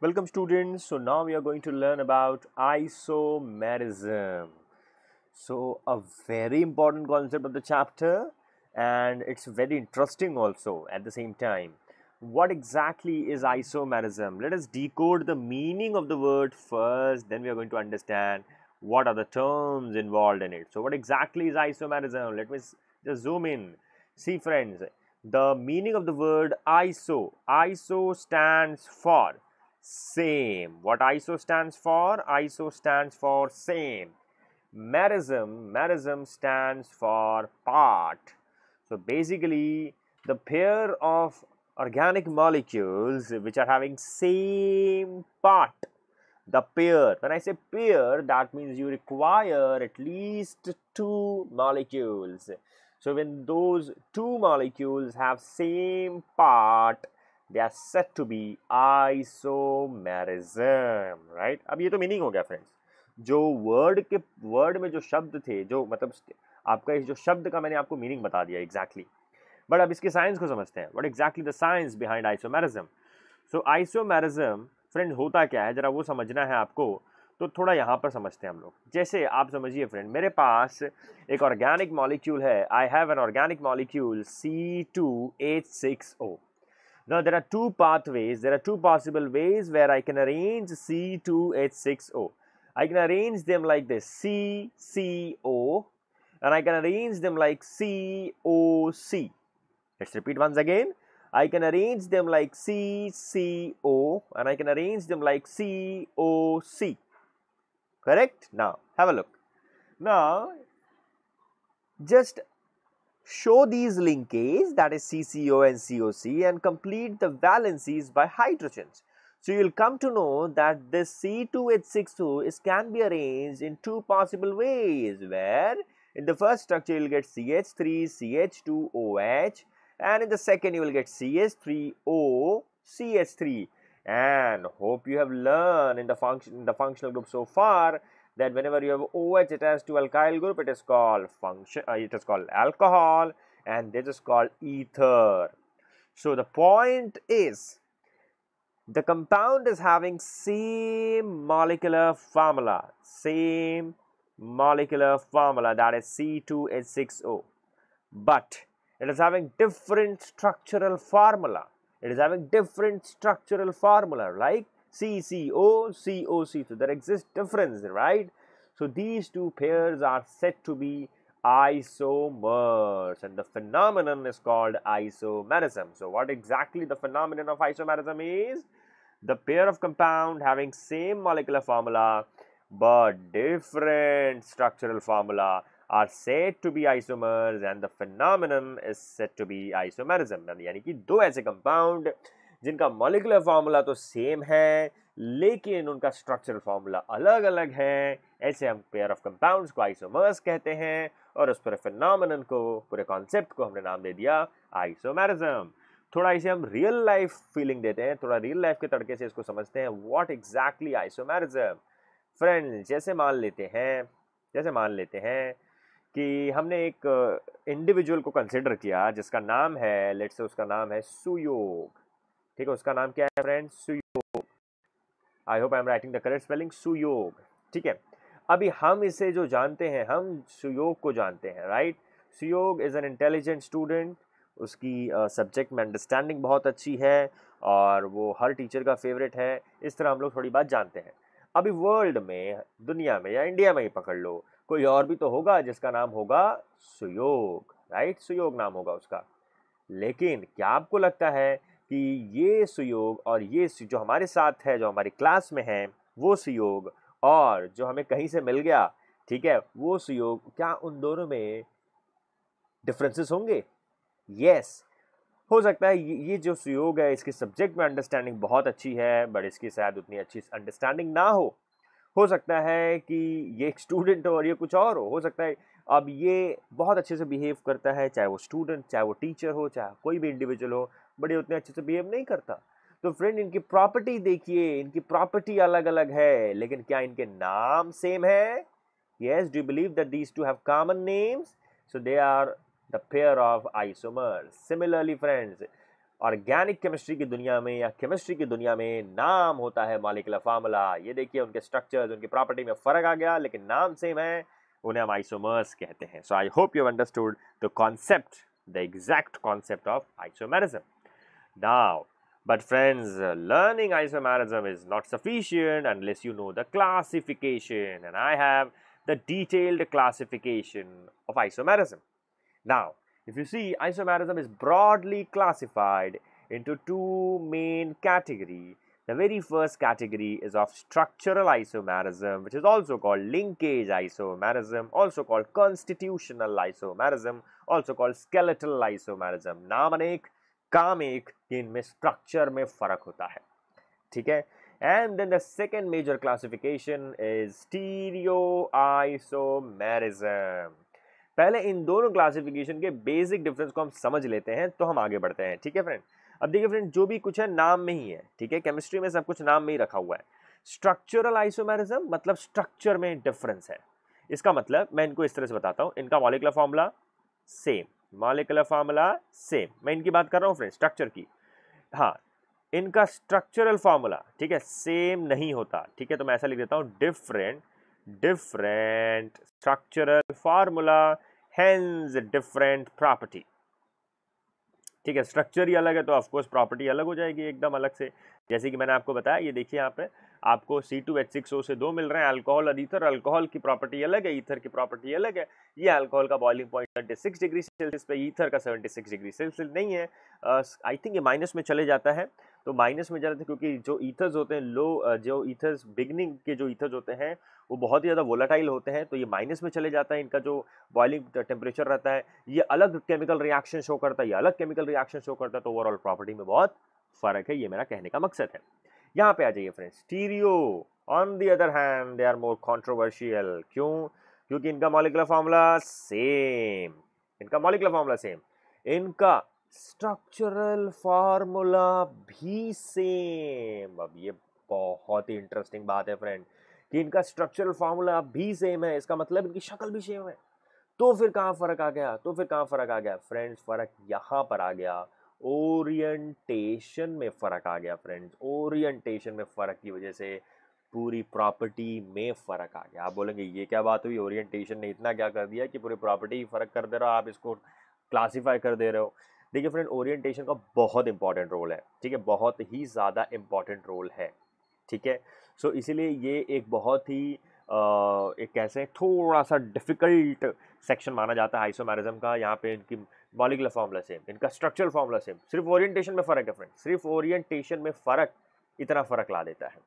Welcome students. So now we are going to learn about isomerism. So a very important concept of the chapter and it's very interesting also at the same time. What exactly is isomerism? Let us decode the meaning of the word first then we are going to understand what are the terms involved in it. So what exactly is isomerism? Let me just zoom in. See friends, the meaning of the word iso. Iso stands for same. What iso stands for? Iso stands for same. Merism, merism stands for part. So basically, the pair of organic molecules which are having same part, the pair. When I say pair, that means you require at least two molecules. So when those two molecules have same part, they are set to be isomerism right अब ये तो meaning हो गया friends जो word के word में जो शब्द थे जो मतलब आपका इस जो शब्द का मैंने आपको मीनिंग बता दिया एग्जैक्टली exactly. बट अब इसके साइंस को समझते हैं what exactly the science behind isomerism so isomerism friend होता क्या है ज़रा वो समझना है आपको तो थोड़ा यहाँ पर समझते हैं हम लोग जैसे आप समझिए फ्रेंड मेरे पास एक ऑर्गेनिक मॉलिक्यूल है I have an organic molecule C two H six O Now there are two pathways, there are two possible ways where I can arrange C2H6O. I can arrange them like this C, C, O and I can arrange them like C, O, C. Let's repeat once again. I can arrange them like C, C, O and I can arrange them like C, O, C. Correct? Now have a look. Now just Show these linkage that is CCO and COC and complete the valencies by hydrogens. So you will come to know that this C2H62 is can be arranged in two possible ways where in the first structure you will get CH3, CH2OH and in the second you will get CH3O, CH3 and hope you have learned in the function in the functional group so far that whenever you have OH attached to alkyl group, it is called function, uh, it is called alcohol, and this is called ether. So the point is, the compound is having same molecular formula, same molecular formula that is C2H6O, but it is having different structural formula. It is having different structural formula like C C O C O C. So there exists difference, right? So these two pairs are said to be isomers and the phenomenon is called isomerism. So what exactly the phenomenon of isomerism is? The pair of compound having same molecular formula but different structural formula are said to be isomers and the phenomenon is said to be isomerism. यानी कि दो ऐसे compound जिनका molecular formula तो same है लेकिन उनका structural formula अलग अलग है ऐसे हम पेयर ऑफ कंपाउंड्स को आइसोमर्स कहते हैं और उस पूरे फिनमन को पूरे कॉन्सेप्ट को हमने नाम दे दिया आइसोमेरिज्म थोड़ा इसे हम रियल लाइफ फीलिंग देते हैं थोड़ा रियल लाइफ के तड़के से इसको समझते हैं वॉट एग्जैक्टली आइसोमेरिज्म फ्रेंड्स जैसे मान लेते हैं जैसे मान लेते हैं कि हमने एक इंडिविजुअल को कंसिडर किया जिसका नाम है लेट्स से उसका नाम है सुयोग ठीक है उसका नाम क्या है friend Suyog I hope I am writing the correct spelling Suyog ठीक है अभी हम इसे जो जानते हैं हम सुयोग को जानते हैं right Suyog is an intelligent student उसकी सब्जेक्ट में अंडरस्टैंडिंग बहुत अच्छी है और वो हर टीचर का फेवरेट है इस तरह हम लोग थोड़ी बात जानते हैं अभी वर्ल्ड में दुनिया में या इंडिया में ही पकड़ लो कोई और भी तो होगा जिसका नाम होगा सुयोग राइट सुयोग नाम होगा उसका लेकिन क्या आपको लगता है कि ये सुयोग और ये जो हमारे साथ है जो हमारी क्लास में है वो सुयोग और जो हमें कहीं से मिल गया ठीक है वो सुयोग क्या उन दोनों में डिफरेंसेस होंगे यस हो सकता है ये जो सुयोग है इसके सब्जेक्ट में अंडरस्टैंडिंग बहुत अच्छी है बट इसकी शायद उतनी अच्छी अंडरस्टैंडिंग ना हो हो सकता है कि ये एक स्टूडेंट हो और ये कुछ और हो हो सकता है अब ये बहुत अच्छे से बिहेव करता है चाहे वो स्टूडेंट चाहे वो टीचर हो चाहे कोई भी इंडिविजुअल हो बड़े उतने अच्छे से बिहेव नहीं करता तो फ्रेंड इनकी प्रॉपर्टी देखिए इनकी प्रॉपर्टी अलग अलग है लेकिन क्या इनके नाम सेम है yes do believe that these two have common names so they are the pair of isomer similarly friends organic chemistry की दुनिया में या केमिस्ट्री की दुनिया में नाम होता है मालिकला फार्मूला ये देखिए उनके स्ट्रक्चर्स उनकी प्रॉपर्टी में फ़र्क आ गया लेकिन नाम सेम है उन्हें हम आइसोमर्स कहते हैं so I hope you understood the concept the exact concept of isomerism now. But friends, uh, learning isomerism is not sufficient unless you know the classification and I have the detailed classification of isomerism. Now, if you see isomerism is broadly classified into two main categories. The very first category is of structural isomerism which is also called linkage isomerism, also called constitutional isomerism, also called skeletal isomerism. नाम काम एक कि इनमें structure में फ़र्क होता है ठीक है and then the second major classification is stereo isomerism पहले इन दोनों क्लासिफिकेशन के बेसिक डिफरेंस को हम समझ लेते हैं तो हम आगे बढ़ते हैं ठीक है फ्रेंड अब देखिए फ्रेंड जो भी कुछ है नाम में ही है ठीक है केमिस्ट्री में सब कुछ नाम में ही रखा हुआ है स्ट्रक्चरल आइसोमेरिज्म मतलब स्ट्रक्चर में डिफरेंस है इसका मतलब मैं इनको इस तरह से बताता हूँ इनका molecular formula same molecular formula same मैं इनकी बात कर रहा हूँ फ्रेंड स्ट्रक्चर की हाँ इनका स्ट्रक्चरल फार्मूला ठीक है सेम नहीं होता ठीक है तो मैं ऐसा लिख देता हूँ different different structural formula hence different property ठीक है स्ट्रक्चर ही अलग है तो ऑफकोर्स प्रॉपर्टी अलग हो जाएगी एकदम अलग से जैसे कि मैंने आपको बताया ये देखिए यहाँ पे आपको C two H six O से दो मिल रहे हैं अल्कोहल और ईथर अल्कोहल की प्रॉपर्टी अलग है ईथर की प्रॉपर्टी अलग है ये अल्कोहल का boiling point seventy six degree Celsius पे ईथर का सेवेंटी सिक्स डिग्री सेल्सियस नहीं है आई थिंक ये माइनस में चले जाता है तो माइनस में जाते हैं क्योंकि जो ईथर्स होते हैं लो जो ईथर्स बिगनिंग के जो ईथर्स होते हैं वो बहुत ही ज़्यादा वोलाटाइल होते हैं तो ये माइनस में चले जाता है इनका जो बॉइलिंग टेम्परेचर रहता है ये अलग केमिकल रिएक्शन शो करता है ये अलग केमिकल रिएक्शन शो करता है तो ओवरऑल प्रॉपर्टी में बहुत फ़र्क है ये मेरा कहने का मकसद है यहाँ पे आ जाइए friends stereo on the other hand they are more controversial क्यों क्योंकि इनका मॉलिकुलर फॉर्मूला सेम इनका मॉलिकुलर फॉर्मूला सेम इनका स्ट्रक्चरल फार्मूला भी सेम अब ये बहुत ही इंटरेस्टिंग बात है फ्रेंड कि इनका स्ट्रक्चरल फार्मूला भी सेम है इसका मतलब इनकी शक्ल भी सेम है तो फिर कहाँ फ़र्क आ गया तो फिर कहाँ फ़र्क आ गया फ्रेंड्स फ़र्क यहाँ पर आ गया ओरिएंटेशन में फ़र्क आ गया फ्रेंड्स ओरिएंटेशन में फ़र्क की वजह से पूरी प्रॉपर्टी में फ़र्क आ गया आप बोलेंगे ये क्या बात हुई ओरिएंटेशन ने इतना क्या कर दिया कि पूरी प्रॉपर्टी ही फ़र्क कर दे रहा हो आप इसको क्लासीफाई कर दे रहे हो देखिए फ्रेंड ओरिएंटेशन का बहुत इंपॉर्टेंट रोल है ठीक है बहुत ही ज़्यादा इंपॉर्टेंट रोल है ठीक है सो इसीलिए ये एक बहुत ही आ, एक कैसे थोड़ा सा डिफ़िकल्ट सेक्शन माना जाता है आइसोमैरिज्म का यहाँ पे इनकी मॉलिकुलर फार्मूला सेम इनका स्ट्रक्चरल फार्मूला सेम सिर्फ ओरिएंटेशन में फ़र्क है फ्रेंड सिर्फ ओरिएंटेशन में फ़र्क इतना फ़र्क ला देता है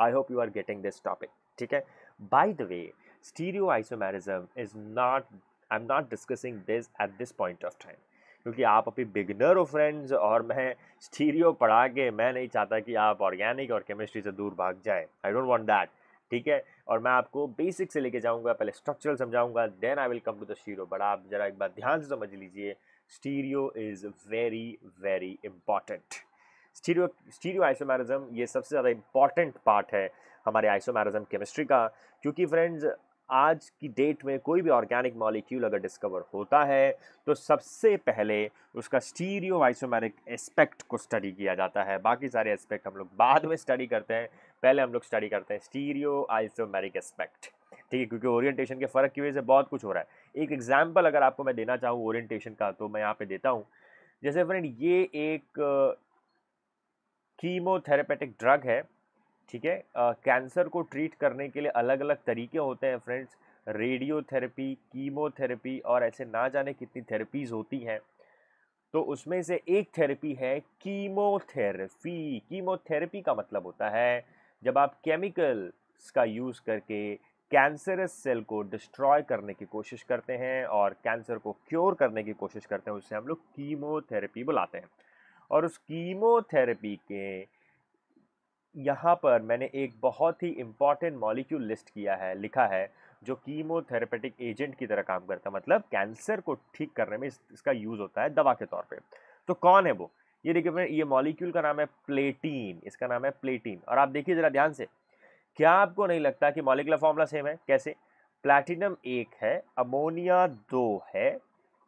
I hope you are getting this topic ठीक है by the way stereo isomerism is not I am not discussing this at this point of time क्योंकि आप अभी बिगनर हो फ्रेंड्स और मैं स्टीरियो पढ़ा के मैं नहीं चाहता कि आप ऑर्गेनिक और केमिस्ट्री से दूर भाग जाएं आई डोंट वॉन्ट दैट ठीक है और मैं आपको बेसिक से लेके जाऊंगा पहले स्ट्रक्चरल समझाऊंगा then I will come to the stereo but आप जरा एक बार ध्यान से समझ लीजिए stereo is very very important stereo stereo isomerism ये सबसे ज़्यादा इंपॉर्टेंट पार्ट है हमारे आइसोमैरिज्म केमिस्ट्री का क्योंकि फ्रेंड्स आज की डेट में कोई भी ऑर्गेनिक मॉलिक्यूल अगर डिस्कवर होता है तो सबसे पहले उसका स्टीरियो आइसोमेरिक एस्पेक्ट को स्टडी किया जाता है बाकी सारे एस्पेक्ट हम लोग बाद में स्टडी करते हैं पहले हम लोग स्टडी करते हैं स्टीरियो आइसोमेरिक एस्पेक्ट ठीक है क्योंकि ओरिएंटेशन के फ़र्क की वजह से बहुत कुछ हो रहा है एक एग्जाम्पल अगर आपको मैं देना चाहूँ ओरिएंटेशन का तो मैं यहाँ पे देता हूँ जैसे फ्रेंड ये एक कीमोथेरेपेटिक ड्रग है ठीक है कैंसर को ट्रीट करने के लिए अलग अलग तरीके होते हैं फ्रेंड्स रेडियोथेरेपी कीमोथेरेपी और ऐसे ना जाने कितनी थेरेपीज़ होती हैं तो उसमें से एक थेरेपी है कीमोथेरेपी कीमोथेरेपी का मतलब होता है जब आप केमिकल्स का यूज़ करके कैंसरस सेल को डिस्ट्रॉय करने की कोशिश करते हैं और कैंसर को क्योर करने की कोशिश करते हैं उससे हम लोग कीमोथेरेपी बुलाते हैं और उस कीमोथेरेपी के यहाँ पर मैंने एक बहुत ही इम्पॉर्टेंट मॉलिक्यूल लिस्ट किया है लिखा है जो कीमोथेरेपेटिक एजेंट की तरह काम करता है मतलब कैंसर को ठीक करने में इस, इसका यूज़ होता है दवा के तौर पे तो कौन है वो ये देखिए मैं ये मॉलिक्यूल का नाम है प्लेटीन इसका नाम है प्लेटीन और आप देखिए ज़रा ध्यान से क्या आपको नहीं लगता कि मॉलिकुलर फॉर्मूला सेम है कैसे प्लेटिनम एक है अमोनिया दो है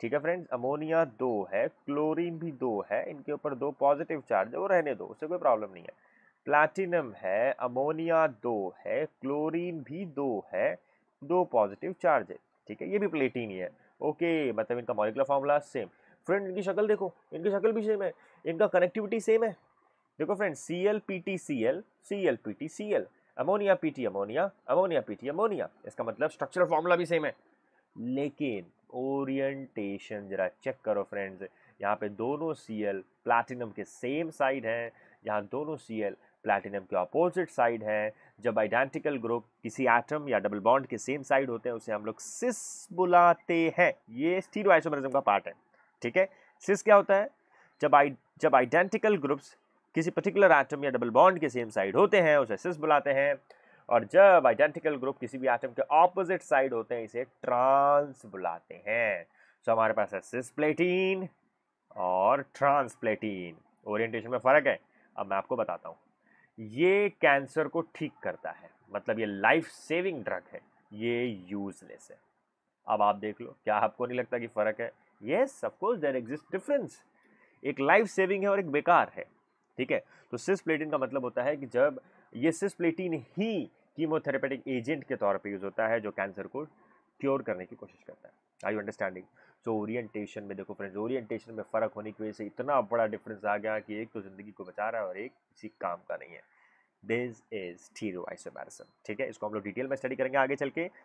ठीक है फ्रेंड्स अमोनिया दो है क्लोरीन भी दो है इनके ऊपर दो पॉजिटिव चार्ज है वो रहने दो उससे कोई प्रॉब्लम नहीं है प्लैटिनम है अमोनिया दो है क्लोरीन भी दो है दो पॉजिटिव चार्ज है ठीक है ये भी प्लेटिन ही है ओके मतलब इनका मॉलिकुलर फॉर्मूला सेम फ्रेंड इनकी शक्ल देखो इनकी शक्ल भी सेम है इनका कनेक्टिविटी सेम है देखो friend C L P T C L C L P T C L ammonia P T ammonia ammonia P T ammonia इसका मतलब स्ट्रक्चरल फॉर्मूला भी सेम है लेकिन ओरिएंटेशन जरा चेक करो फ्रेंड्स यहाँ पे दोनों सी एल प्लाटिनम के सेम साइड हैं यहाँ दोनों सी एल प्लैटिनम के ऑपोजिट साइड है जब आइडेंटिकल ग्रुप किसी एटम या डबल बॉन्ड के सेम साइड होते हैं उसे हम लोग सिस बुलाते हैं ये आइसोमरिज्म का पार्ट है ठीक है सिस क्या होता है जब आई जब आइडेंटिकल ग्रुप्स किसी पर्टिकुलर एटम या डबल बॉन्ड के सेम साइड होते हैं उसे सिस बुलाते हैं और जब आइडेंटिकल ग्रुप किसी भी एटम के ऑपोजिट साइड होते हैं इसे ट्रांस बुलाते हैं सो so, हमारे पास है सिस प्लेटीन और ट्रांस प्लेटीन ओरिएंटेशन में फ़र्क है अब मैं आपको बताता हूँ ये कैंसर को ठीक करता है मतलब ये लाइफ सेविंग ड्रग है ये यूजलेस है अब आप देख लो क्या आपको नहीं लगता कि फ़र्क है ये ऑफकोर्स देर एग्जिस्ट डिफरेंस एक लाइफ सेविंग है और एक बेकार है ठीक है तो सिस प्लेटिन का मतलब होता है कि जब ये सिस प्लेटिन ही कीमोथेरेपेटिक एजेंट के तौर पे यूज़ होता है जो कैंसर को क्योर करने की कोशिश करता है आई यू अंडरस्टैंडिंग जो ओरिएंटेशन में देखो फ्रेंड्स ओरिएंटेशन में फ़र्क होने की वजह से इतना बड़ा डिफरेंस आ गया कि एक तो ज़िंदगी को बचा रहा है और एक किसी काम का नहीं है दिस इज थीरो आइसोमेरिसम ठीक है इसको हम लोग डिटेल में स्टडी करेंगे आगे चल के